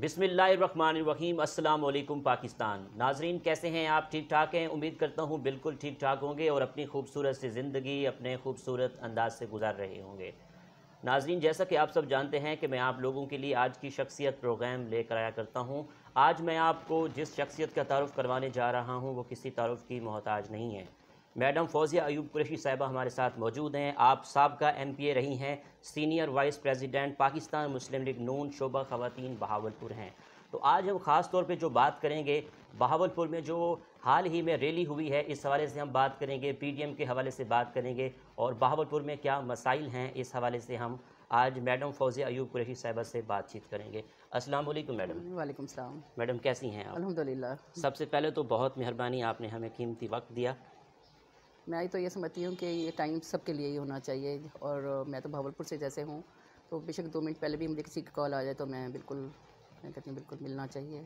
बिसमीम अल्लाम पाकिस्तान नाजरीन कैसे हैं आप ठीक ठाक हैं उम्मीद करता हूँ बिल्कुल ठीक ठाक होंगे और अपनी खूबसूरत सी ज़िंदगी अपने खूबसूरत अंदाज से गुजार रहे होंगे नाजरीन जैसा कि आप सब जानते हैं कि मैं आप लोगों के लिए आज की शख्सियत प्रोग्राम लेकर आया करता हूँ आज मैं आपको जिस शख्सियत का तारफ़ करवाने जा रहा हूँ वो किसी तारफ़ की मोहताज नहीं है मैडम फौजिया अयूब कुरैशी साहिबा हमारे साथ मौजूद हैं आप सबका एम पी ए रही हैं senior vice president Pakistan Muslim League Noon शोबा ख़वान बहावलपुर हैं तो आज हम ख़ास तौर पे जो बात करेंगे बहावलपुर में जो हाल ही में रैली हुई है इस हवाले से हम बात करेंगे पीडीएम के हवाले से बात करेंगे और बहावलपुर में क्या मसाइल हैं इस हवाले से हम आज मैडम फौजिया अयूब कुरैशी साहिबा से बातचीत करेंगे अस्सलाम वालेकुम मैडम वालेकुम सलाम मैडम कैसी हैं अलहमदिल्ला अल्हम्दुलिल्लाह सबसे पहले तो बहुत मेहरबानी आपने हमें कीमती वक्त दिया मैं तो ये समझती हूँ कि ये टाइम सबके लिए ही होना चाहिए और मैं तो भावलपुर से जैसे हूँ तो बेशक दो मिनट पहले भी मुझे किसी की कॉल आ जाए तो मैं बिल्कुल मैं कहती हूँ बिल्कुल मिलना चाहिए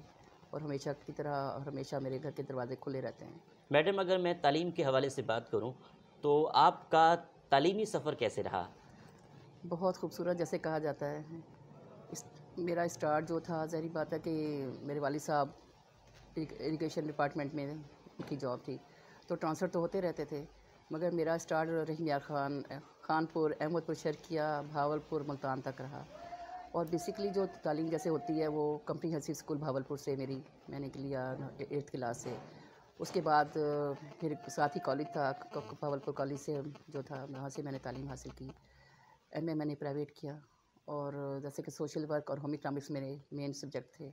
और हमेशा की तरह और हमेशा मेरे घर के दरवाजे खुले रहते हैं मैडम अगर मैं तालीम के हवाले से बात करूँ तो आपका तलीमी सफ़र कैसे रहा बहुत खूबसूरत जैसे कहा जाता है इस, मेरा स्टार्ट जो था जहरी बात है कि मेरे वाल साहब एजुकेशन डिपार्टमेंट में उनकी जॉब थी तो ट्रांसफ़र तो होते रहते थे मगर मेरा स्टार्ट रहमिया खान खानपुर अहमदपुर शर्किया भावलपुर मुल्तान तक रहा और बेसिकली जो तालीम जैसे होती है वो कंपनी हंसी स्कूल भावलपुर से मेरी मैंने लिया एट्थ क्लास से उसके बाद फिर साथ ही कॉलेज था भावलपुर कॉलेज से जो था वहाँ से मैंने तालीम हासिल की एम ए मैंने प्राइवेट किया और जैसे कि सोशल वर्क और होम इकनॉमिक्स मेरे मेन सब्जेक्ट थे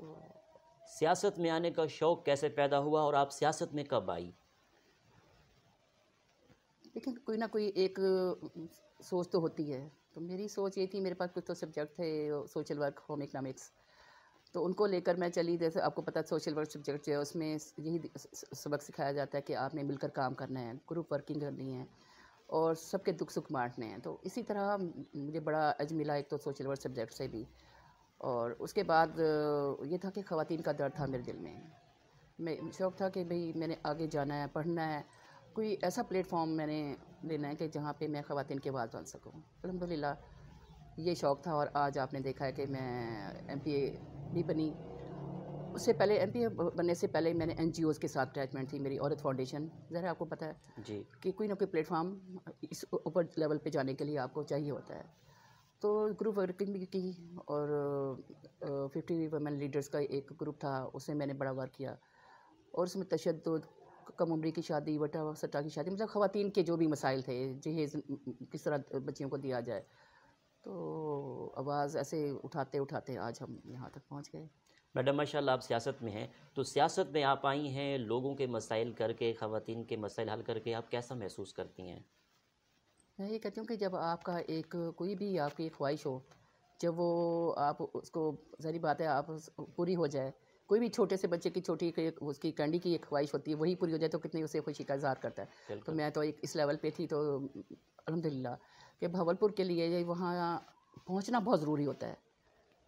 तो सियासत में आने का शौक़ कैसे पैदा हुआ और आप सियासत में कब आई लेकिन कोई ना कोई एक सोच तो होती है तो मेरी सोच ये थी मेरे पास कुछ तो सब्जेक्ट थे सोशल वर्क होम इकनॉमिक्स तो उनको लेकर मैं चली जैसे आपको पता सोशल वर्क सब्जेक्ट जो है उसमें यही सबक सिखाया जाता है कि आपने मिलकर काम करना है ग्रुप वर्किंग करनी है और सबके दुख सुख बांटने हैं तो इसी तरह मुझे बड़ा अज मिला एक तो सोशल वर्क सब्जेक्ट से भी और उसके बाद ये था कि ख़वान का दर्द था मेरे दिल में मैं शौक़ था कि भाई मैंने आगे जाना है पढ़ना है कोई ऐसा प्लेटफॉर्म मैंने लेना है कि जहाँ पे मैं ख़वान की आवाज़ बन सकूँ अलहमदिल्ला ये शौक़ था और आज आपने देखा है कि मैं एम भी बनी उससे पहले एम बनने से पहले मैंने एन के साथ अटैचमेंट थी मेरी औरत फाउंडेशन ज़रा आपको पता है जी कि कोई ना कोई प्लेटफॉर्म इस ऊपर लेवल पर जाने के लिए आपको चाहिए होता है तो ग्रुप वर्किंग भी की और फिफ्टी वमेन लीडर्स का एक ग्रुप था उसमें मैंने बड़ा वर्क किया और उसमें तशद कम उम्र की शादी वटा सटा की शादी मतलब ख़वान के जो भी मसाइल थे जहेज़ किस तरह बच्चियों को दिया जाए तो आवाज़ ऐसे उठाते उठाते आज हम यहाँ तक पहुँच गए मैडम माशाल्लाह आप सियासत में हैं तो सियासत में आप आई हैं लोगों के मसाइल करके ख़वान के मसाइल हल करके आप कैसा महसूस करती हैं मैं ये कहती हूँ कि जब आपका एक कोई भी आपकी ख्वाहिश हो जब वो आप उसको जहरी बात है आप पूरी हो जाए कोई भी छोटे से बच्चे की छोटी उसकी कैंडी की एक ख्वाहिश होती है वही पूरी हो जाए तो कितनी उसे खुशी का इजहार करता है तो मैं तो एक इस लेवल पे थी तो अलहमदिल्ला कि भवलपुर के लिए वहाँ पहुँचना बहुत ज़रूरी होता है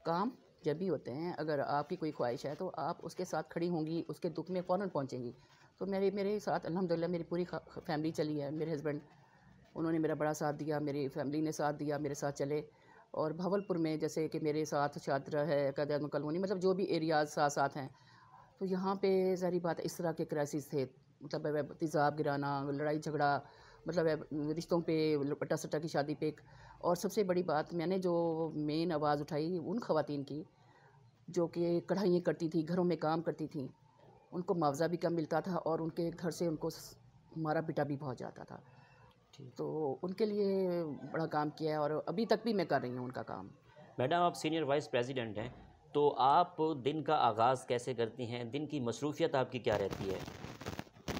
काम जब भी होते हैं अगर आपकी कोई ख्वाहिश है तो आप उसके साथ खड़ी होंगी उसके दुख में फ़ौर पहुँचेंगी तो मेरे मेरे साथ अलहमदिल्ला मेरी पूरी फैमिली चली है मेरे हस्बैंड उन्होंने मेरा बड़ा साथ दिया मेरी फैमिली ने साथ दिया मेरे साथ चले और भावलपुर में जैसे कि मेरे साथ छात्र है कदम कलोनी मतलब जो भी एरियाज साथ साथ हैं तो यहाँ पे सारी बात इस तरह के क्राइसिस थे मतलब तेज़ाब गिराना लड़ाई झगड़ा मतलब रिश्तों पे पट्टा सट्टा की शादी पे और सबसे बड़ी बात मैंने जो मेन आवाज़ उठाई उन खातन की जो कि कढ़ाइयाँ करती थी घरों में काम करती थी उनको मुआवजा भी कम मिलता था और उनके घर से उनको हमारा बेटा भी पहुँच जाता था तो उनके लिए बड़ा काम किया है और अभी तक भी मैं कर रही हूँ उनका काम मैडम आप सीनियर वाइस प्रेसिडेंट हैं तो आप दिन का आगाज़ कैसे करती हैं दिन की मसरूफियत आपकी क्या रहती है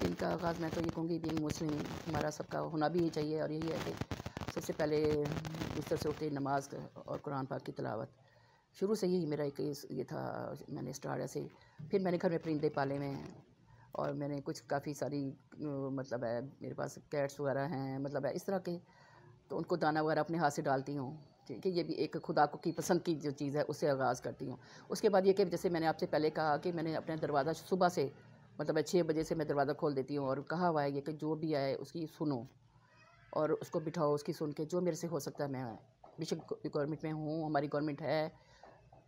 दिन का आगाज़ मैं तो ये कहूँगी बींग मुस्लिम हमारा सबका होना भी चाहिए और यही है कि सबसे पहले बिस्तर से उठते नमाज और कुरान पाक की तलावत शुरू से ही मेरा एक ये था मैंने स्टार्ट ऐसे फिर मैंने घर में परिंदे पाले में और मैंने कुछ काफ़ी सारी मतलब है मेरे पास कैट्स वगैरह हैं मतलब है इस तरह के तो उनको दाना वगैरह अपने हाथ से डालती हूँ ठीक है ये भी एक खुदा को की पसंद की जो चीज़ है उससे आगाज़ करती हूँ उसके बाद ये कि जैसे मैंने आपसे पहले कहा कि मैंने अपना दरवाज़ा सुबह से मतलब छः बजे से मैं दरवाज़ा खोल देती हूँ और कहा हुआ है ये कि जो भी आए उसकी सुनो और उसको बिठाओ उसकी सुन के जो मेरे से हो सकता है मैं बेशक गवर्नमेंट में हूँ हमारी गवर्नमेंट है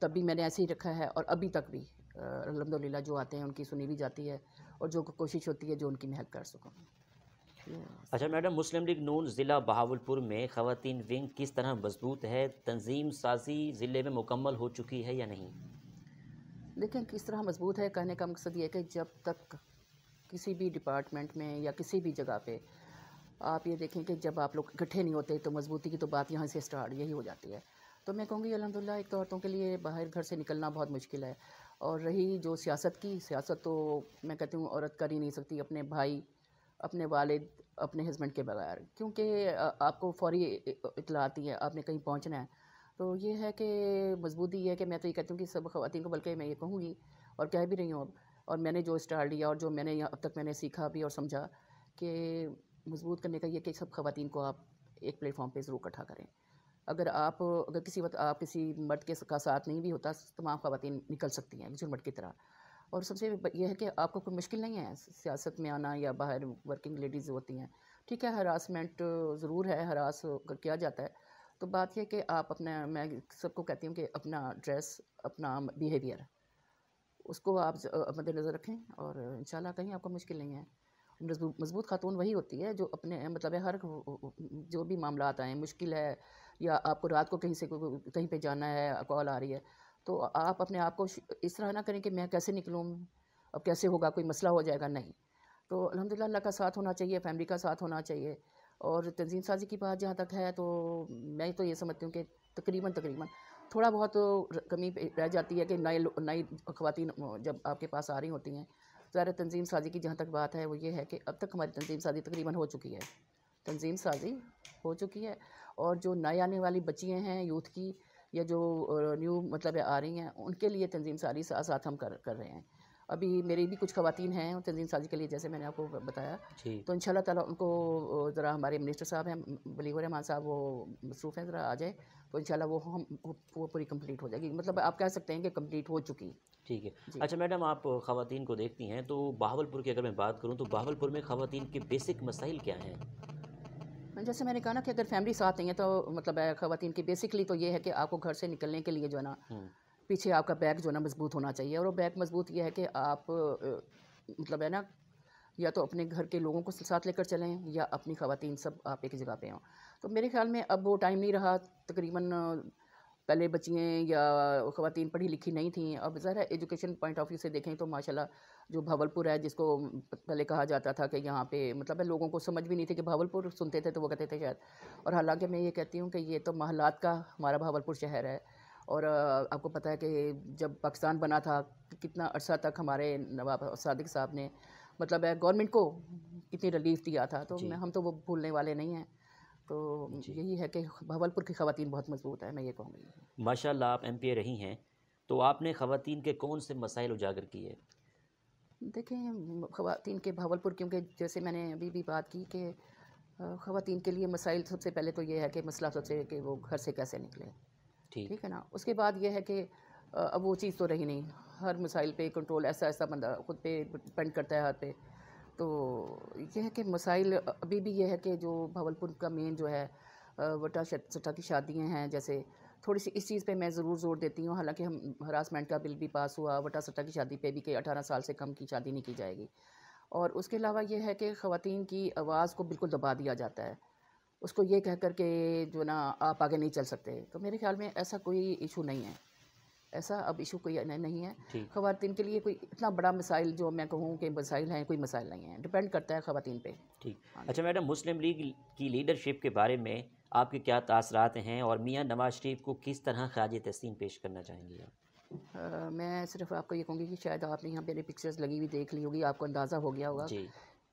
तब भी मैंने ऐसे ही रखा है और अभी तक भी अलहमदिल्ला जो आते हैं उनकी सुनी भी जाती है और जो कोशिश होती है जो उनकी मैं हेल्प कर सकूँ अच्छा मैडम मुस्लिम लीग नून ज़िला बहावलपुर में ख़वान विंग किस तरह मजबूत है तंजीम साजी ज़िले में मुकम्मल हो चुकी है या नहीं देखें किस तरह मजबूत है कहने का मकसद ये है कि जब तक किसी भी डिपार्टमेंट में या किसी भी जगह पे आप ये देखें कि जब आप लोग इकट्ठे नहीं होते तो मजबूती की तो बात यहाँ से स्टार्ट यही हो जाती है तो मैं कहूँगी अलहमदिल्ला एक तो औरतों के लिए बाहर घर से निकलना बहुत मुश्किल है और रही जो सियासत की सियासत तो मैं कहती हूँ औरत कर ही नहीं सकती अपने भाई अपने वालिद अपने हस्बैंड के बगैर क्योंकि आपको फौरी इतला आती है आपने कहीं पहुँचना है तो ये है कि मजबूती ये है कि मैं तो ये कहती हूँ कि सब खातन को बल्कि मैं ये कहूँगी और कह भी रही हूँ अब और मैंने जो स्टार लिया और जो मैंने अब तक मैंने सीखा भी और समझा कि मजबूत करने का ये कि सब खातन को आप एक प्लेटफॉर्म पर ज़रूर इकट्ठा करें अगर आप अगर किसी वक्त आप किसी मर्द के का साथ नहीं भी होता तमाम तो खातें निकल सकती हैं जुर्मट की तरह और सबसे यह है कि आपको कोई मुश्किल नहीं है सियासत में आना या बाहर वर्किंग लेडीज़ होती हैं ठीक है हरासमेंट ज़रूर है हरास किया जाता है तो बात यह कि आप अपना मैं सबको कहती हूँ कि अपना ड्रेस अपना बिहेवियर उसको आप मद्देनज़र रखें और इन कहीं आपको मुश्किल नहीं है मजबूत खातून वही होती है जो अपने मतलब हर जो भी मामला आए मुश्किल है या आपको रात को कहीं से कहीं पे जाना है कॉल आ रही है तो आप अपने आप को इस तरह ना करें कि मैं कैसे निकलूँ अब कैसे होगा कोई मसला हो जाएगा नहीं तो अलहमदिल्ला अल्लाह का साथ होना चाहिए फैमिली का साथ होना चाहिए और तंजीम साजी की बात जहाँ तक है तो मैं तो ये समझती हूँ कि तकरीबन तकरीबन थोड़ा बहुत तो कमी रह जाती है कि नए नई खुवान जब आपके पास आ रही होती हैं तो ज़ाहिर तंजीम साजी की जहाँ तक बात है वो ये है कि अब तक हमारी तंजीम साजी तकरीबन हो चुकी है तंजीम साजी हो चुकी है और जो नए आने वाली बच्चियाँ हैं यूथ की या जो न्यू मतलब आ रही हैं उनके लिए तंजीम सारी साथ साथ हम कर कर रहे हैं अभी मेरी भी कुछ खवतिन हैं तंजीम साजी के लिए जैसे मैंने आपको बताया तो इन तला उनको ज़रा हमारे मिनिस्टर साहब हैं वली रहमान साहब वो मसरूफ़ हैं ज़रा आ जाए तो इन शाला वो हम वो पूरी कंप्लीट हो जाएगी मतलब आप कह सकते हैं कि कंप्लीट हो चुकी ठीक है अच्छा मैडम आप खातन को देखती हैं तो बहावलपुर की अगर मैं बात करूँ तो बहावलपुर में ख़वान के बेसिक मसाइल क्या हैं जैसे मैंने कहा ना कि अगर फैमिली साथ नहीं है तो मतलब खातन की बेसिकली तो ये है कि आपको घर से निकलने के लिए जो है ना हम्म। पीछे आपका बैग जो है ना मजबूत होना चाहिए और वो बैग मजबूत ये है कि आप मतलब है ना या तो अपने घर के लोगों को साथ लेकर चलें या अपनी खातन सब आप एक जगह पे हों तो मेरे ख्याल में अब वो टाइम नहीं रहा तकरीबन पहले बच्चियाँ या ख़वातीन पढ़ी लिखी नहीं थी अब ज़रा एजुकेशन पॉइंट ऑफ व्यू से देखें तो माशाल्लाह जो भावलपुर है जिसको पहले कहा जाता था कि यहाँ पे मतलब मैं लोगों को समझ भी नहीं थी कि भावलपुर सुनते थे तो वो कहते थे शायद और हालांकि मैं ये कहती हूँ कि ये तो महलात का हमारा भावलपुर शहर है और आपको पता है कि जब पाकिस्तान बना था कितना अर्सा तक हमारे नवाब सदक साहब ने मतलब गवर्नमेंट को कितनी रिलीफ दिया था तो हम तो वो भूलने वाले नहीं हैं तो यही है कि भवलपुर की खातन बहुत मजबूत है मैं ये कहूँगी माशाल्लाह आप एम रही हैं तो आपने खातन के कौन से मसाइल उजागर किए देखें खातन के भावलपुर क्योंकि जैसे मैंने अभी भी बात की कि खातन के लिए मसाइल सबसे पहले तो ये है कि मसला सबसे कि वो घर से कैसे निकले ठीक ठीक है ना उसके बाद ये है कि अब वो चीज़ तो रही नहीं हर मसाइल पे कंट्रोल ऐसा ऐसा बंदा खुद पे डिपेंड करता है हर पे तो यह है कि मसाइल अभी भी यह है कि जो भावलपुर का मेन जो है वटा सटा की शादियाँ हैं जैसे थोड़ी सी इस चीज़ पे मैं ज़रूर जोर देती हूँ हालांकि हम हरासमेंट का बिल भी पास हुआ वटा सटा की शादी पे भी कि अठारह साल से कम की शादी नहीं की जाएगी और उसके अलावा यह है कि ख़वान की आवाज़ को बिल्कुल दबा दिया जाता है उसको ये कह कर के जो ना आप आगे नहीं चल सकते तो मेरे ख्याल में ऐसा कोई इशू नहीं है ऐसा अब इशू कोई नहीं है खातन के लिए कोई इतना बड़ा मसाइल जो मैं कहूँ कि मसाइल हैं कोई मसाइल नहीं है डिपेंड करता है खातन पर ठीक हाँ। अच्छा मैडम मुस्लिम लीग की लीडरशिप के बारे में आपके क्या तासरात हैं और मियाँ नवाज शरीफ को किस तरह खराज तस्तीम पेश करना चाहेंगी आप आ, मैं सिर्फ आपको ये कहूँगी कि शायद आपने यहाँ मेरी पिक्चर्स लगी हुई देख ली होगी आपको अंदाज़ा हो गया होगा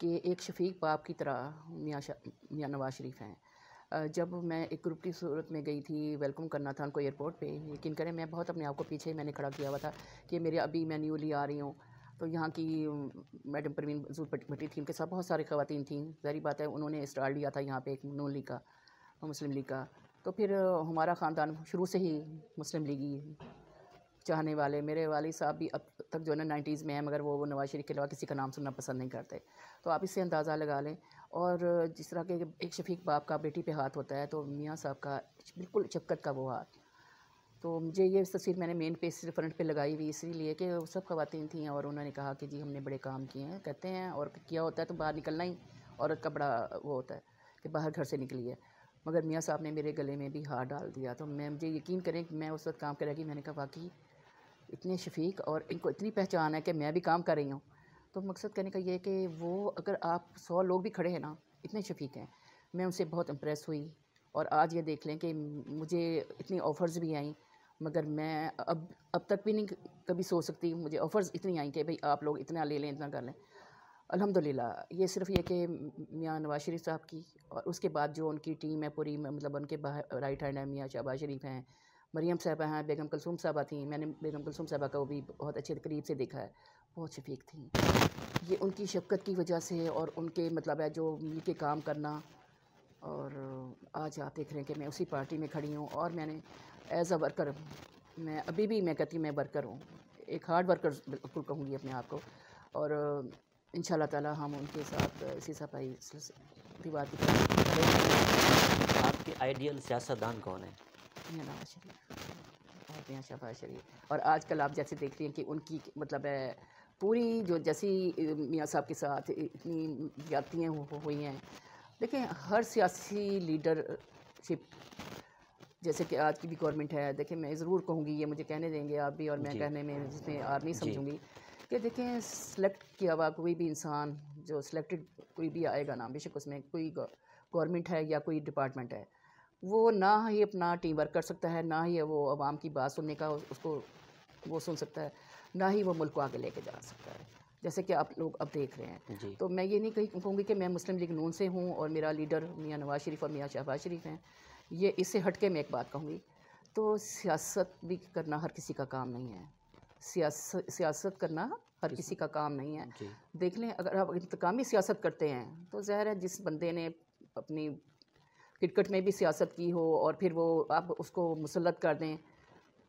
कि एक शफीक बाप की तरह मियाँ मियाँ नवाज शरीफ हैं जब मैं एक ग्रुप की सूरत में गई थी वेलकम करना था उनको एयरपोर्ट पे यकीन करें मैं बहुत अपने आप को पीछे मैंने खड़ा किया हुआ था कि मेरे अभी मैं न्यूली आ रही हूँ तो यहाँ की मैडम परवीन जूल भट्टी थी उनके साथ बहुत सारी खवतिन थी जहरी बात है उन्होंने स्टार लिया था यहाँ पर एक नून लीग का मुस्लिम लीग का तो फिर हमारा ख़ानदान शुरू से ही मुस्लिम लीग चाहने वाले मेरे वाली साहब भी अब तक जो है ना नाइन्टीज़ में है मगर वो, वो नवाज़ शरीफ के अलावा किसी का नाम सुनना पसंद नहीं करते तो आप इससे अंदाज़ा लगा लें और जिस तरह के एक शफीक बाप का बेटी पे हाथ होता है तो मियाँ साहब का बिल्कुल शफकत का वो हाथ तो मुझे ये तस्वीर मैंने मेन पे फ्रंट पे लगाई हुई इसीलिए कि सब खवतिन थी और उन्होंने कहा कि जी हमने बड़े काम किए हैं कहते हैं और किया होता है तो बाहर निकलना ही औरत का बड़ा वो होता है कि बाहर घर से निकली है मगर मियाँ साहब ने मेरे गले में भी हार डाल दिया तो मैं मुझे यकीन करें कि मैं उस वक्त काम करेगी मैंने कहा वाकई इतने शफीक और इनको इतनी पहचान है कि मैं भी काम कर रही हूँ तो मकसद कहने का ये है कि वो अगर आप सौ लोग भी खड़े हैं ना इतने शफीक हैं मैं उनसे बहुत इम्प्रेस हुई और आज ये देख लें कि मुझे इतनी ऑफ़र्स भी आई मगर मैं अब अब तक भी नहीं कभी सोच सकती मुझे ऑफ़र्स इतनी आई कि भाई आप लोग इतना ले लें इतना कर लें अल्हम्दुलिल्लाह ये सिर्फ ये कि मियाँ नवाज शरीफ साहब की और उसके बाद जो उनकी टीम है पूरी मतलब उनके राइट हैंड है मियाँ शहबाज शरीफ हैं मरियम साहबा हैं बेगम कलसूम साहबा थी मैंने बेगम कलसूम साहबा का वो भी बहुत अच्छे करीब से देखा है बहुत शफीक थी ये उनकी शफ़क़त की वजह से और उनके मतलब है जो मिल के काम करना और आज आप देख रहे हैं कि मैं उसी पार्टी में खड़ी हूँ और मैंने एज़ अ वर्कर मैं अभी भी मैं कहती मैं वर्कर हूँ एक हार्ड वर्कर बिल्कुल कहूँगी अपने आप को और इन ताला हम उनके साथ इसी सफाई दीवार की आपके आइडियल सियासतदान कौन है नवाज शरीफ और शरीफ और आजकल आप जैसे देख रही हैं कि उनकी मतलब है पूरी जो जैसी मियाँ साहब के साथ इतनी जातियाँ हुई हैं देखें हर सियासी लीडरशिप जैसे कि आज की भी गवर्नमेंट है देखें मैं ज़रूर कहूँगी ये मुझे कहने देंगे आप भी और मैं कहने में जिसमें आप नहीं समझूँगी कि देखें सेलेक्ट किया हुआ कोई भी इंसान जो सिलेक्टेड कोई भी आएगा ना बेशक उसमें कोई गवर्नमेंट है या कोई डिपार्टमेंट है वो ना ही अपना टीम वर्क कर सकता है ना ही वो आवाम की बात सुनने का उसको वो सुन सकता है ना ही वो मुल्क को आगे लेके जा सकता है जैसे कि आप लोग अब देख रहे हैं तो मैं ये नहीं कही कहूँगी कि मैं मुस्लिम लीग नून से हूँ और मेरा लीडर मियाँ नवाज शरीफ और मियाँ शहबाज शरीफ हैं ये इससे के मैं एक बात कहूँगी तो सियासत भी करना हर किसी का काम नहीं है सियासत करना हर किसी का काम नहीं है देख लें अगर आप इंतकामी सियासत करते हैं तो ज़ाहिर है जिस बंदे ने अपनी क्रिकेट में भी सियासत की हो और फिर वो आप उसको मुसलत कर दें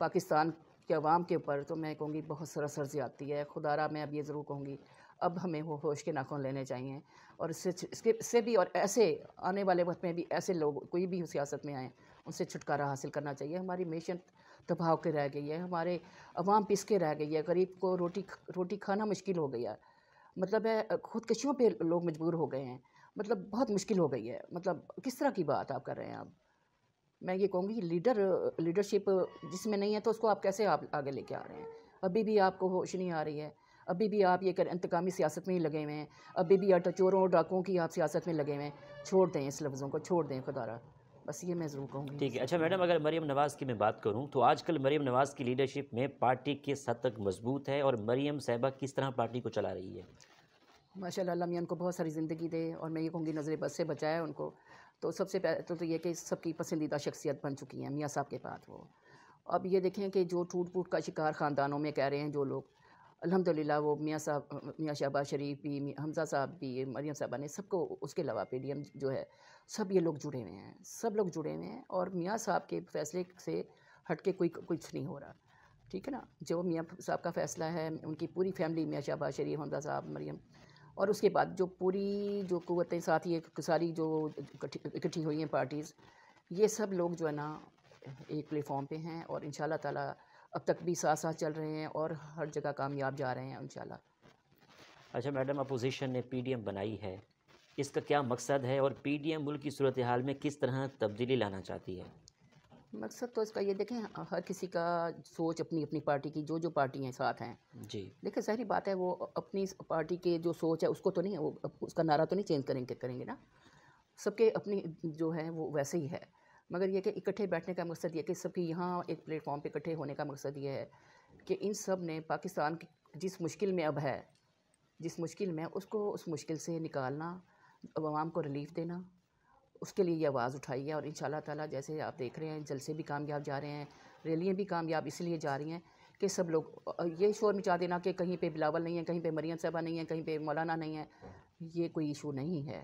पाकिस्तान कि आवाम के ऊपर तो मैं कहूँगी बहुत सर्जी आती है खुदारा मैं अब ये ज़रूर कहूँगी अब हमें वो होश के नाखून लेने चाहिए और इससे इसके इससे भी और ऐसे आने वाले वक्त में भी ऐसे लोग कोई भी सियासत में आए उनसे छुटकारा हासिल करना चाहिए हमारी मेशन तबाह के रह गई है हमारे अवाम पिस के रह गई है गरीब को रोटी रोटी खाना मुश्किल हो गया मतलब है खुदकशियों पे लोग मजबूर हो गए हैं मतलब बहुत मुश्किल हो गई है मतलब किस तरह की बात आप कर रहे हैं आप मैं ये कहूँगी कि लीडर लीडरशिप जिसमें नहीं है तो उसको आप कैसे आप आगे लेके आ रहे हैं अभी भी आपको होश नहीं आ रही है अभी भी आप ये कर इंतकामी सियासत में ही लगे हुए हैं अभी भी आटा चोरों और डाकुओं की आप सियासत में लगे हुए हैं छोड़ दें इस लफ्ज़ों को छोड़ दें खुदारा बस ये मैं ज़रूर कहूँगी ठीक है अच्छा मैडम अगर मरीम नवाज़ की मैं बात करूँ तो आजकल मरीम नवाज़ की लीडरशिप में पार्टी किस हद तक मजबूत है और मरीम साहबा किस तरह पार्टी को चला रही है माशा मियाँ उनको बहुत सारी ज़िंदगी दे और मैं ये कहूँगी नज़र बस से बचाया उनको तो सबसे पहले तो, तो ये कि सबकी पसंदीदा शख्सियत बन चुकी हैं मियाँ साहब के बाद वो अब ये देखें कि जो टूट फूट का शिकार ख़ानदानों में कह रहे हैं जो लोग अल्हम्दुलिल्लाह वो मियाँ साहब मियाँ शहबाज शरीफ भी हमजा साहब भी मरियम साहबा ने सबको उसके अलावा पी डी एम जो है सब ये लोग जुड़े हुए हैं सब लोग जुड़े हुए हैं और मियाँ साहब के फैसले से हट के कोई कुछ नहीं हो रहा ठीक है ना जो मियाँ साहब का फ़ैसला है उनकी पूरी फैमिली मियाँ शहबाज शरीफ हमजा साहब मरियम और उसके बाद जो पूरी जो कुतें साथ ही सारी जो इकट्ठी हुई हैं पार्टीज़ ये सब लोग जो है ना एक प्लेटफॉर्म पे हैं और इन ताला अब तक भी साथ साथ चल रहे हैं और हर जगह कामयाब जा रहे हैं इन अच्छा मैडम अपोजिशन ने पी बनाई है इसका क्या मकसद है और पी एम मुल्क की सूरत हाल में किस तरह तब्दीली लाना चाहती है मकसद तो इसका ये देखें हर किसी का सोच अपनी अपनी पार्टी की जो जो पार्टी हैं साथ हैं जी देखिए सारी बात है वो अपनी पार्टी के जो सोच है उसको तो नहीं वो उसका नारा तो नहीं चेंज करेंगे करेंगे ना सबके अपनी जो है वो वैसे ही है मगर ये कि इकट्ठे बैठने का मकसद ये कि सबके यहाँ एक प्लेटफॉर्म पर इकट्ठे होने का मकसद ये है कि इन सब ने पाकिस्तान की जिस मुश्किल में अब है जिस मुश्किल में उसको उस मुश्किल से निकालना अवाम को रिलीफ देना उसके लिए ये आवाज़ उठाई है और इन ताला जैसे आप देख रहे हैं जलसे भी कामयाब जा रहे हैं रैलियाँ भी कामयाब इसलिए जा रही हैं कि सब लोग ये शोर मचा देना कि कहीं पे बिलावल नहीं है कहीं पे मरियम साहबा नहीं है कहीं पे मौलाना नहीं है ये कोई इशू नहीं है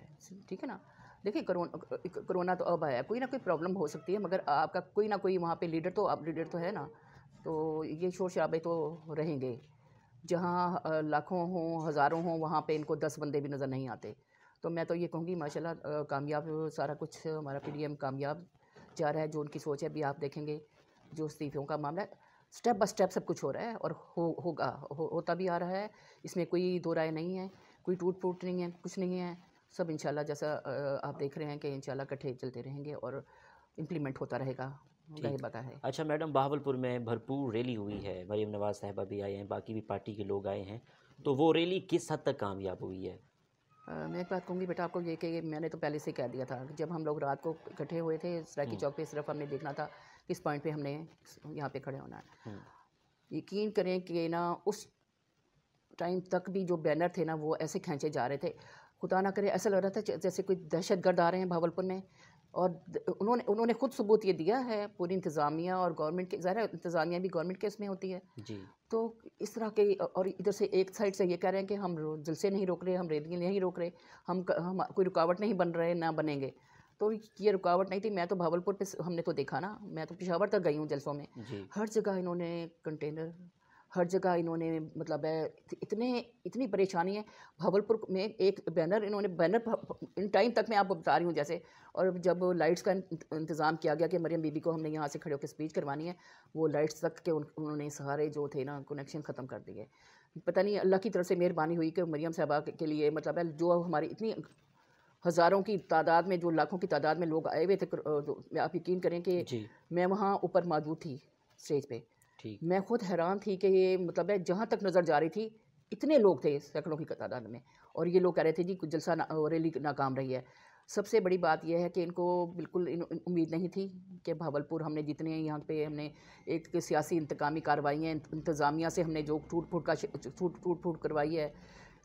ठीक है ना देखिए करोना करोना तो अब आया कोई ना कोई प्रॉब्लम हो सकती है मगर आपका कोई ना कोई वहाँ पे लीडर तो आप लीडर तो है ना तो ये शोर शराबे तो रहेंगे जहाँ लाखों हों हज़ारों हों वहाँ पे इनको दस बंदे भी नज़र नहीं आते तो मैं तो ये कहूँगी माशाल्लाह कामयाब सारा कुछ हमारा एम कामयाब जा रहा है जो उनकी सोच है अभी आप देखेंगे जो इस्तीफ़ों का मामला है स्टेप बाय स्टेप सब कुछ हो रहा है और हो होगा हो, होता भी आ रहा है इसमें कोई दो राय नहीं है कोई टूट फूट नहीं है कुछ नहीं है सब इंशाल्लाह जैसा आप देख रहे हैं कि इंशाल्लाह इकट्ठे चलते रहेंगे और इम्प्लीमेंट होता रहेगा पता है अच्छा मैडम बहावलपुर में भरपूर रैली हुई है मरीम नवाज साहिबा भी आए हैं बाकी भी पार्टी के लोग आए हैं तो वो रैली किस हद तक कामयाब हुई है मैं एक बात कहूँगी बेटा आपको ये कि मैंने तो पहले से कह दिया था जब हम लोग रात को इकट्ठे हुए थे सराकी हम्म। चौक पे सिर्फ हमने देखना था किस पॉइंट पे हमने यहाँ पे खड़े होना है हम्म। यकीन करें कि ना उस टाइम तक भी जो बैनर थे ना वो ऐसे खींचे जा रहे थे खुदा ना करे ऐसा लग रहा था जैसे कोई दहशत गर्द आ रहे हैं भावलपुर में और उन्होंने उन्होंने खुद सबूत ये दिया है पूरी इंतज़ामिया और गवर्नमेंट के ज़ाहिर इंतज़ामिया भी गवर्नमेंट के इसमें होती है जी तो इस तरह के और इधर से एक साइड से ये कह रहे हैं कि हम जलसे नहीं रोक रहे हम रेलियाँ नहीं रोक रहे हम, हम कोई रुकावट नहीं बन रहे ना बनेंगे तो ये रुकावट नहीं थी मैं तो भावलपुर पे हमने तो देखा ना मैं तो पिशावर तक गई हूँ जलसों में हर जगह इन्होंने कंटेनर हर जगह इन्होंने मतलब है इतने इतनी परेशानी है भावलपुर में एक बैनर इन्होंने बैनर इन टाइम तक मैं आपको बता रही हूँ जैसे और जब लाइट्स का इंतज़ाम किया गया कि मरियम बीबी को हमने यहाँ से खड़े होकर स्पीच करवानी है वो लाइट्स तक के उन, उन्होंने सहारे जो थे ना कनेक्शन ख़त्म कर दिए पता नहीं अल्लाह की तरफ से मेहरबानी हुई कि मरियम साहबा के लिए मतलब है जो हमारी इतनी हज़ारों की तादाद में जो लाखों की तादाद में लोग आए हुए थे आप यकीन करें कि मैं वहाँ ऊपर मौजूद थी स्टेज पर ठीक मैं खुद हैरान थी कि ये मतलब है जहाँ तक नज़र जा रही थी इतने लोग थे सैकड़ों की तादाद में और ये लोग कह रहे थे जी जलसा ना, रैली नाकाम रही है सबसे बड़ी बात यह है कि इनको बिल्कुल इन, उम्मीद नहीं थी कि भावलपुर हमने जितने यहाँ पे हमने एक सियासी इंतकामी कार्रवाई है इंतज़ामिया से हमने जो टूट फूट का टूट टूट फूट करवाई है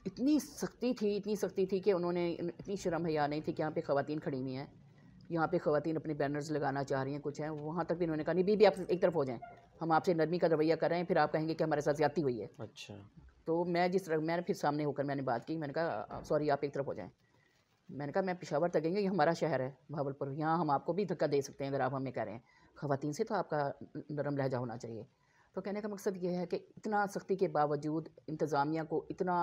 इतनी सख्ती थी इतनी सख्ती थी कि उन्होंने इतनी शर्म हया नहीं थी कि यहाँ पे ख़वान खड़ी हुई हैं यहाँ पे खातन अपने बैनर्स लगाना चाह रही हैं कुछ हैं वहाँ तक भी इन्होंने कहा नहीं बीबी आप एक तरफ हो जाएं हम आपसे नरमी का रवैया कर रहे हैं फिर आप कहेंगे कि हमारे साथ ज़्यादा हुई है अच्छा तो मैं जिस तरह मैंने फिर सामने होकर मैंने बात की मैंने कहा सॉरी आप एक तरफ हो जाएँ मैंने कहा मैं पिशावर तक गई ये हमारा शहर है भावलपुर यहाँ हम आपको भी धक्का दे सकते हैं अगर आप हमें कह रहे हैं खातन से तो आपका नरम लहजा होना चाहिए तो कहने का मकसद ये है कि इतना सख्ती के बावजूद इंतज़ामिया को इतना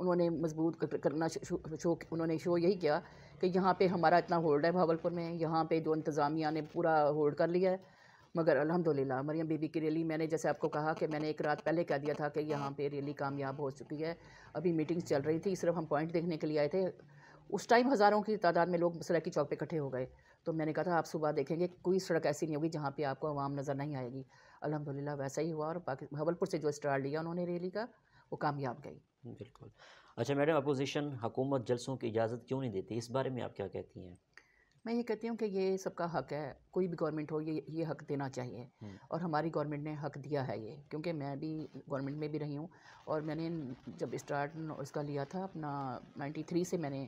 उन्होंने मजबूत करना शो, शो उन्होंने शो यही किया कि यहाँ पे हमारा इतना होल्ड है भावलपुर में यहाँ पे जो इंतज़ामिया ने पूरा होल्ड कर लिया है मगर अल्हम्दुलिल्लाह मरियम बीबी की रैली मैंने जैसे आपको कहा कि मैंने एक रात पहले कह दिया था कि यहाँ पर रैली कामयाब हो चुकी है अभी मीटिंग्स चल रही थी सिर्फ हम पॉइंट देखने के लिए आए थे उस टाइम हज़ारों की तादाद में लोग की चौक पर इकट्ठे हो गए तो मैंने कहा था आप सुबह देखेंगे कोई सड़क ऐसी नहीं होगी जहाँ पर आपको आवाम नज़र नहीं आएगी अलहमदिल्ला वैसा ही हुआ और भवलपुर से जो स्टार लिया उन्होंने रैली का वो कामयाब गई बिल्कुल अच्छा मैडम अपोजिशन हुकूमत जलसों की इजाज़त क्यों नहीं देती इस बारे में आप क्या कहती हैं मैं ये कहती हूँ कि ये सबका हक है कोई भी गवर्नमेंट हो ये ये हक देना चाहिए हम्म। और हमारी गवर्नमेंट ने हक दिया है ये क्योंकि मैं भी गवर्नमेंट में भी रही हूँ और मैंने जब स्टार्ट उसका लिया था अपना 93 से मैंने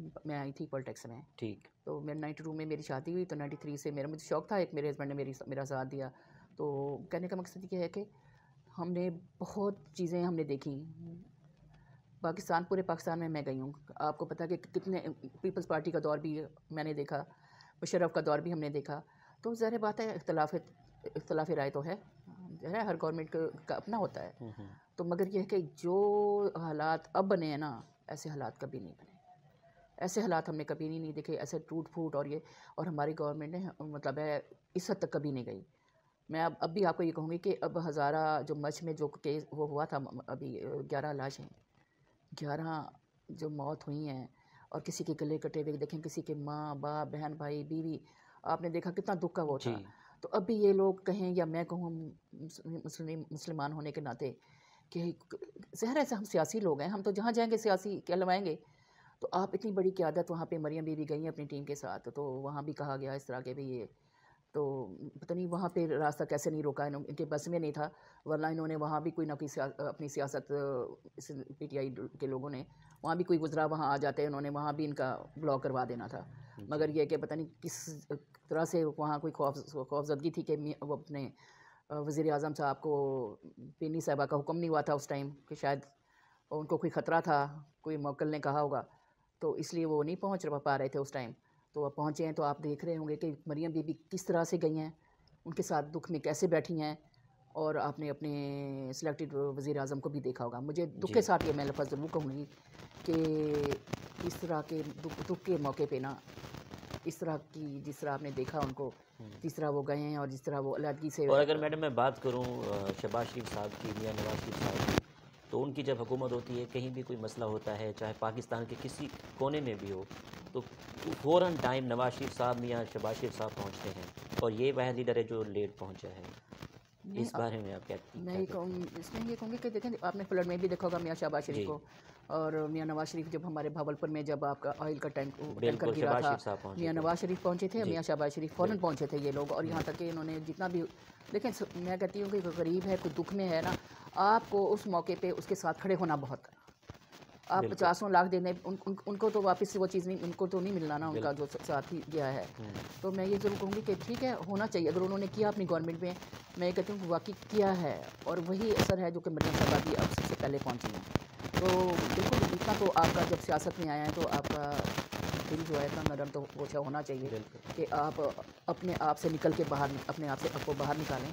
मैं आई थी पॉलिटिक्स में ठीक तो मेरे नाइन्टी टू में मेरी शादी हुई तो नाइन्टी थ्री से मेरा मुझे शौक था एक मेरे हस्बैंड ने मेरी मेरा साथ दिया तो कहने का मकसद ये है कि हमने बहुत चीज़ें हमने देखी पाकिस्तान पूरे पाकिस्तान में मैं गई हूँ आपको पता कि कितने पीपल्स पार्टी का दौर भी मैंने देखा मुशरफ का दौर भी हमने देखा तो ज़ाहिर बात है अख्तलाफ इख्तलाफ राय तो है ज़रा हर गवर्नमेंट का अपना होता है हम्म, हम्म। तो मगर यह है कि जो हालात अब बने हैं ना ऐसे हालात कभी नहीं बने ऐसे हालात हमने कभी नहीं, नहीं देखे ऐसे टूट फूट और ये और हमारी गवर्नमेंट ने मतलब है इस हद तक कभी नहीं गई मैं अब अब भी आपको ये कहूँगी कि अब हज़ारा जो मच में जो केस वो हुआ था अभी ग्यारह लाश हैं ग्यारह जो मौत हुई हैं और किसी के गले कटे हुए देखें किसी के माँ बाप बहन भाई बीवी आपने देखा कितना दुख का वो था तो अब भी ये लोग कहें या मैं कहूँ मुस्लिम मुसलमान होने के नाते कि जहर ऐसे हम सियासी लोग हैं हम तो जहाँ जाएंगे सियासी कहलवाएंगे तो आप इतनी बड़ी क्यादत वहाँ पे मरियम बीबी गई हैं अपनी टीम के साथ तो वहाँ भी कहा गया इस तरह के भी ये तो पता नहीं वहाँ पे रास्ता कैसे नहीं रोका इन्होंने इनके बस में नहीं था वरना इन्होंने वहाँ भी कोई ना कोई अपनी सियासत पी टी आई के लोगों ने वहाँ भी कोई गुजरा वहाँ आ जाते उन्होंने वहाँ भी इनका ब्लॉक करवा देना था मगर ये कि पता नहीं किस तरह से वहाँ कोई खौफ खौफजदगी थी कि वो अपने वज़ी अजम साहब को पीनी साहबा का हुक्म नहीं हुआ था उस टाइम कि शायद उनको कोई ख़तरा था कोई मोकल ने कहा होगा तो इसलिए वो नहीं पहुँच पा रहे थे उस टाइम तो अब पहुँचे हैं तो आप देख रहे होंगे कि मरियम बीबी किस तरह से गई हैं उनके साथ दुख में कैसे बैठी हैं और आपने अपने सिलेक्टेड वज़ी अजम को भी देखा होगा मुझे दुख के साथ ये मैं लफ्ज़ ज़रूर कहूँगी कि इस तरह के दुख दुख के मौके पे ना इस तरह की जिस तरह आपने देखा उनको हम्म। जिस तरह वो गए हैं और जिस तरह वो अलहदगी से और अगर मैडम मैं बात करूँ शबाज शरीफ साहब की मियाँ नवाज शरीफ साहब की तो उनकी जब हुकूमत होती है कहीं भी कोई मसला होता है चाहे पाकिस्तान के किसी कोने में भी हो तो फ़ौर टाइम नवाज शरीफ साहब या शबाज शरीफ साहब पहुँचते हैं और ये वह लीडर है जो लेट पहुँचा है इस बारे में आप क्या नहीं कहूँगी इसमें ये कहूँगी कि देखें आपने फ्लड में भी देखा होगा मियाँ शहबाज शरीफ को और मियाँ नवाज शरीफ जब हमारे भावलपुर में जब आपका ऑयल का टैंक टैंकर गिरा था मियाँ नवाज शरीफ पहुँचे थे मियाँ शहबाज शरीफ फ़ौरन पहुँचे थे ये लोग और यहाँ तक कि इन्होंने जितना भी देखें मैं कहती हूँ कि गरीब है कोई दुख में है ना आपको उस मौके पे उसके साथ खड़े होना बहुत आप पचासों लाख देने उन, उन, उनको तो वापस से वो चीज़ नहीं उनको तो नहीं मिलना ना उनका जो साथ ही गया है हम्म। तो मैं ये जरूर कहूँगी कि ठीक है होना चाहिए अगर उन्होंने किया अपनी गवर्नमेंट में मैं ये कहती हूँ कि वाकई किया है और वही असर है जो कि मरियम साहबा भी अब सबसे पहले पहुँची हैं तो बिल्कुल इतना तो आपका जब सियासत में आया है तो आपका दिल जो है इतना नरम तो पोछा होना चाहिए कि आप अपने आप से निकल के बाहर अपने आप से आपको बाहर निकालें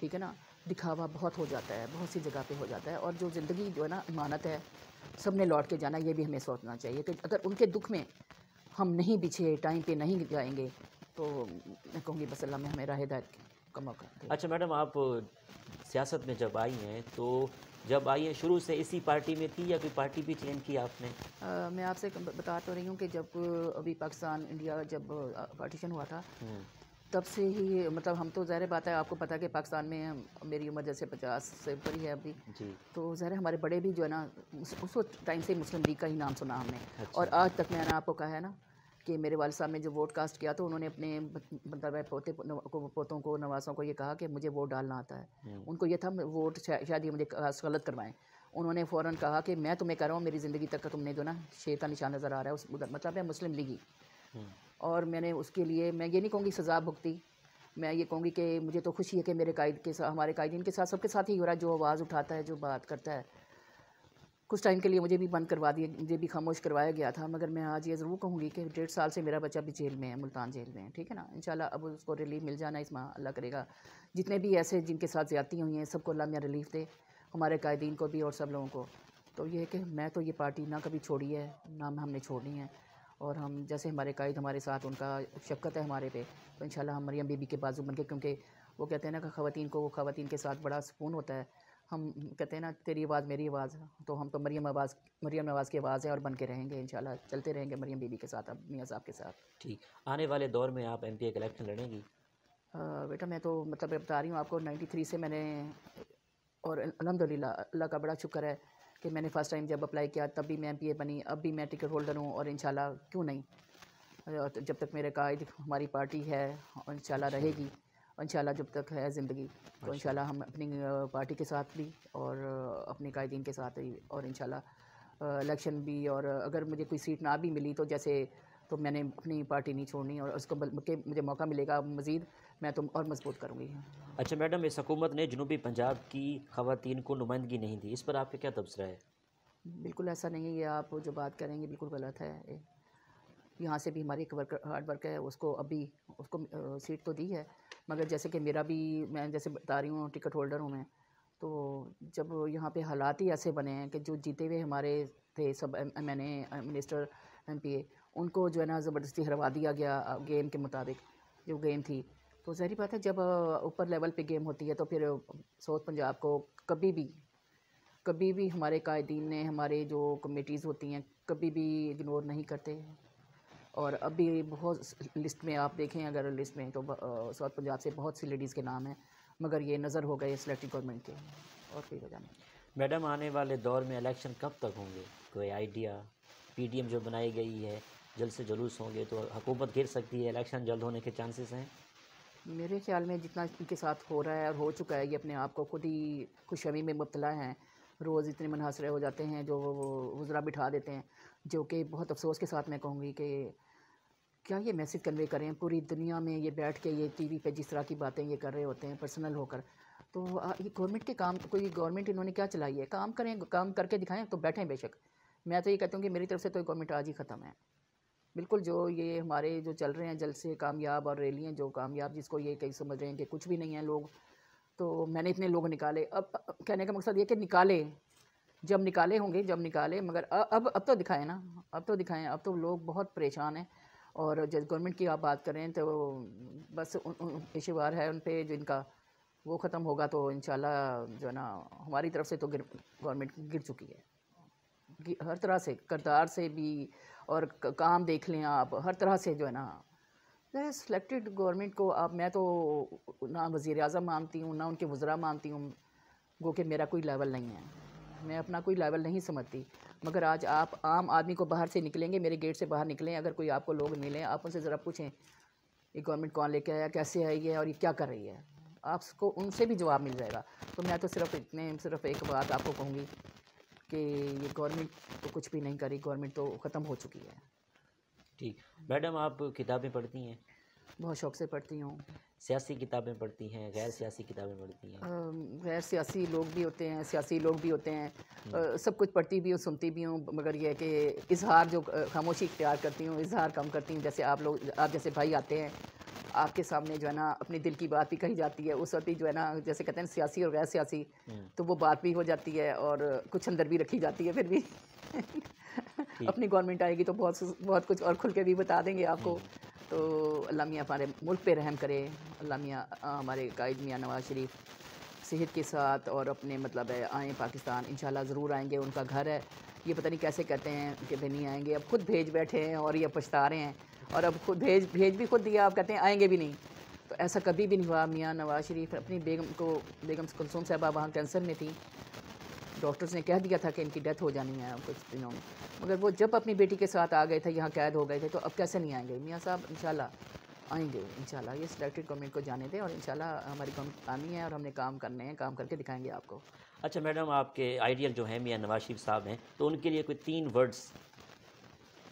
ठीक है ना दिखावा बहुत हो जाता है बहुत सी जगह पे हो जाता है और जो ज़िंदगी जो है ना इमानत है सब ने लौट के जाना ये भी हमें सोचना चाहिए कि अगर उनके दुख में हम नहीं बिछे टाइम पे नहीं जाएंगे तो मैं कहूँगी बस अल्लाह में हमें राह हिदायत का मौका अच्छा मैडम आप सियासत में जब आई हैं तो जब आई हैं शुरू से इसी पार्टी में थी या कोई पार्टी भी चेंज की आपने आ, मैं आपसे बता तो रही हूँ कि जब अभी पाकिस्तान इंडिया जब पार्टीशन हुआ था हम्म। तब से ही मतलब हम तो ज़ाहिर बात है आपको पता कि पाकिस्तान में मेरी उम्र जैसे पचास से ऊपर ही है अभी जी तो ज़ाहिर हमारे बड़े भी जो है ना उस टाइम से मुस्लिम लीग का ही नाम सुना हमने अच्छा। और आज तक मैंने आपको कहा है ना कि मेरे वाल साहब ने जो वोट कास्ट किया तो उन्होंने अपने मतलब पोते पोतों को नवासों को ये कहा कि मुझे वोट डालना आता है हम्म। उनको ये था वोट शायद ये मुझे गलत करवाएं उन्होंने फ़ौर कहा कि मैं तुम्हें कह रहा हूँ मेरी ज़िंदगी तक का तुमने जो ना शेर का निशान नज़र आ रहा है उस मतलब है मुस्लिम लीग ही हम्म। और मैंने उसके लिए मैं ये नहीं कहूँगी सज़ा भुगती मैं ये कहूँगी कि मुझे तो खुशी है कि मेरे कायद के साथ हमारे कायदीन के साथ सबके साथ ही हो रहा है जो आवाज़ उठाता है जो बात करता है कुछ टाइम के लिए मुझे भी बंद करवा दिया मुझे भी खामोश करवाया गया था मगर मैं आज ये ज़रूर कहूँगी कि डेढ़ साल से मेरा बच्चा भी जेल में है मुल्तान जेल में है ठीक है ना इन अब उसको रिलीफ मिल जाना इस माह अल्लाह करेगा जितने भी ऐसे जिनके साथ ज़्यादती हुई हैं सबको अल्लाह मियाँ रिलीफ दे हमारे कायदीन को भी और सब लोगों को तो ये है कि मैं तो ये पार्टी ना कभी छोड़ी है ना हमने छोड़नी है और हम जैसे हमारे कायद हमारे साथ उनका शफकत है हमारे पे तो इन हम मरियम बीबी के बाजू बन के क्योंकि वो कहते हैं ना कि ख़वान को खातन के साथ बड़ा सुकून होता है हम कहते हैं ना तेरी आवाज़ मेरी आवाज़ तो हम तो मरियम आवाज़ मरियम आवाज़ की आवाज़ है और बन के रहेंगे इन चलते रहेंगे मरियम बीबी के साथ अब मियाँ साहब के साथ ठीक आने वाले दौर में आप एम पी इलेक्शन लड़ेंगी बेटा मैं तो मतलब बता रही हूँ आपको नाइन्टी थ्री से मैंने और अलहमदिल्ला अल्लाह का बड़ा शुक्र है कि मैंने फ़र्स्ट टाइम जब अप्लाई किया तब भी मैं एम बनी अब भी मैं टिकट होल्डर हूँ और इन क्यों नहीं जब तक मेरे कायद हमारी पार्टी है और इन अच्छा। रहेगी इन जब तक है ज़िंदगी तो अच्छा। इन हम अपनी पार्टी के साथ भी और अपने कायदीन के साथ भी और इन इलेक्शन भी और अगर मुझे कोई सीट ना भी मिली तो जैसे तो मैंने अपनी पार्टी नहीं छोड़नी और उसको मुझे मौका मिलेगा मज़ीद मैं तुम और मजबूत करूँगी अच्छा मैडम इस हकूमत ने जनूबी पंजाब की खातन को नुमाइंदगी नहीं दी इस पर आपका क्या तबसरा है बिल्कुल ऐसा नहीं है ये आप जो बात करेंगे बिल्कुल गलत है यहाँ से भी हमारी एक वर्कर हार्ड वर्कर है उसको अभी उसको सीट तो दी है मगर जैसे कि मेरा भी मैं जैसे बता रही हूँ टिकट होल्डर हूँ मैं तो जब यहाँ पे हालात ही ऐसे बने हैं कि जो जीते हुए हमारे थे सब एम मैंने मिनिस्टर एम पी ए उनको जो है ना ज़बरदस्ती हरवा दिया गया गेम के मुताबिक जो गेम थी तो जहरी बात है जब ऊपर लेवल पे गेम होती है तो फिर साउथ पंजाब को कभी भी कभी भी हमारे कायदीन ने हमारे जो कमेटीज़ होती हैं कभी भी इग्नोर नहीं करते और अभी बहुत लिस्ट में आप देखें अगर लिस्ट में तो साउथ पंजाब से बहुत सी लेडीज़ के नाम हैं मगर ये नज़र हो गए सिलेक्टिव गवर्नमेंट के और कोई वजह नहीं मैडम आने वाले दौर में इलेक्शन कब तक होंगे कोई आइडिया पीडीएम जो बनाई गई है जल्द से जुलूस होंगे तो हुकूमत गिर सकती है इलेक्शन जल्द होने के चांसेस हैं मेरे ख्याल में जितना इनके साथ हो रहा है और हो चुका है ये अपने आप को खुद ही खुशहमी में मुबतला हैं रोज़ इतने मुनहसरे हो जाते हैं जो वज़रा बिठा देते हैं जो कि बहुत अफसोस के साथ मैं कहूँगी कि क्या ये मैसेज कन्वे करें पूरी दुनिया में ये बैठ के ये टीवी पे जिस तरह की बातें ये कर रहे होते हैं पर्सनल होकर तो ये गवर्नमेंट के काम कोई गवर्नमेंट इन्होंने क्या चलाई है काम करें काम करके दिखाएं तो बैठें बेशक मैं तो ये कहती हूँ कि मेरी तरफ से तो गवर्नमेंट आज ही ख़त्म है बिल्कुल जो ये हमारे जो चल रहे हैं जलसे कामयाब और रैलियाँ जो कामयाब जिसको ये कहीं समझ रहे हैं कि कुछ भी नहीं है लोग तो मैंने इतने लोग निकाले अब कहने का मकसद ये कि निकाले जब निकाले होंगे जब निकाले मगर अब अब तो दिखाएं ना अब तो दिखाएं अब तो लोग बहुत परेशान हैं और जब गवर्नमेंट की आप बात करें तो बस पेशेवार है उन पर जिनका वो ख़त्म होगा तो इन जो है ना हमारी तरफ से तो गवर्नमेंट गिर चुकी है हर तरह से करदार से भी और काम देख लें आप हर तरह से जो है ना तो सिलेक्टेड गवर्नमेंट को आप मैं तो ना वज़ी अजम मानती हूँ ना उनके वज़रा मानती हूँ गो कि मेरा कोई लेवल नहीं है मैं अपना कोई लेवल नहीं समझती मगर आज आप आम आदमी को बाहर से निकलेंगे मेरे गेट से बाहर निकलें अगर कोई आपको लोग मिलें आप उनसे ज़रा पूछें ये गवर्नमेंट कौन लेके आया कैसे आई है और ये क्या कर रही है आपको उनसे भी जवाब मिल जाएगा तो मैं तो सिर्फ इतने सिर्फ एक बात आपको कहूँगी कि ये गवर्नमेंट तो कुछ भी नहीं करी गवर्नमेंट तो ख़त्म हो चुकी है ठीक मैडम आप किताबें पढ़ती हैं बहुत शौक से पढ़ती हूँ सियासी किताबें पढ़ती हैं गैर सियासी किताबें पढ़ती हैं गैर सियासी लोग भी होते हैं सियासी लोग भी होते हैं आ, हम्म। सब कुछ पढ़ती भी हूँ सुनती भी हूँ मगर यह कि इजहार जो खामोशी इख्तियार करती हूँ इजहार कम करती हूँ जैसे आप लोग आप जैसे भाई आते हैं आपके सामने जो है ना अपने दिल की बात भी कही जाती है उस वक्त ही जो है ना जैसे कहते हैं सियासी और गैर सियासी हम्म। तो वो बात भी हो जाती है और कुछ अंदर भी रखी जाती है फिर भी अपनी गवर्नमेंट आएगी तो बहुत बहुत कुछ और खुल के भी बता देंगे आपको हम्म। तो अल्लाह मियाँ हमारे मुल्क पे रहम करे अल्लाह मियाँ हमारे कायद मियाँ नवाज शरीफ सेहत के साथ और अपने मतलब है आएँ पाकिस्तान इन ज़रूर आएंगे उनका घर है ये पता नहीं कैसे कहते हैं कि भाई नहीं आएंगे अब खुद भेज बैठे हैं और ये पछता रहे हैं और अब खुद भेज भेज भी खुद दिया आप कहते हैं आएंगे भी नहीं तो ऐसा कभी भी नहीं हुआ मियाँ नवाज शरीफ अपनी बेगम को बेगम कुलसूम साहबा वहाँ कैंसर में थी डॉक्टर्स ने कह दिया था कि इनकी डेथ हो जानी है कुछ दिनों में मगर वो जब अपनी बेटी के साथ आ गए थे यहाँ कैद हो गए थे तो अब कैसे नहीं आएंगे मियाँ साहब इन आएंगे इन ये सिलेक्टेड गवर्नमेंट को जाने दें और इंशाल्लाह हमारी गवर्नमेंट कामी है और हमने काम करने हैं काम करके दिखाएंगे आपको अच्छा मैडम आपके आइडियल जो हैं मियाँ नवाज शरीफ साहब हैं तो उनके लिए कोई तीन वर्ड्स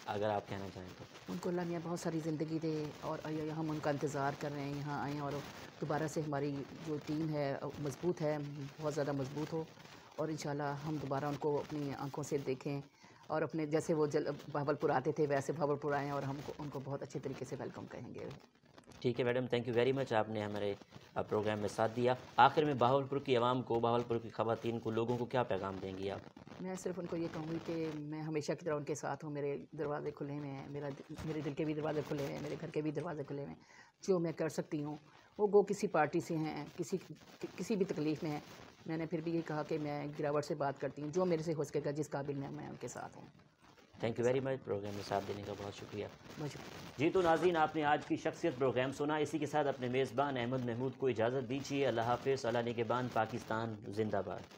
अगर आप कहना चाहें तो उनको अल्लाह मियाँ बहुत सारी ज़िंदगी दे और हम उनका इंतज़ार कर रहे हैं यहाँ आएँ और दोबारा से हमारी जो टीम है मज़बूत है बहुत ज़्यादा मज़बूत हो और इन हम दोबारा उनको अपनी आँखों से देखें और अपने जैसे वो जल भावलपुर आते थे वैसे भावलपुर आएँ और हम उनको बहुत अच्छे तरीके से वेलकम कहेंगे ठीक है madam thank you very much आपने हमारे प्रोग्राम में साथ दिया आखिर में बहावलपुर की आवाम को बहावलपुर की खातन को लोगों को क्या पैगाम देंगी आप मैं सिर्फ उनको ये कहूँगी कि मैं हमेशा की तरह उनके साथ हूँ मेरे दरवाजे खुले हुए हैं मेरा मेरे दिल के भी दरवाजे खुले हुए हैं मेरे घर के भी दरवाजे खुले हुए हैं जो मैं कर सकती हूँ वो गो किसी पार्टी से हैं किसी किसी भी तकलीफ़ में हैं मैंने फिर भी ये कहा कि मैं गिरावट से बात करती हूँ जो मेरे से हो सकेगा जिस काबिल में मैं उनके साथ हूँ thank you very much programme में साथ देने का बहुत शुक्रिया जी तो नाजीन आपने आज की शख्सियत प्रोग्राम सुना इसी के साथ अपने मेज़बान अहमद महमूद को इजाज़त दीजिए अल्लाह हाफिज़ अल्लाह के पाकिस्तान जिंदाबाद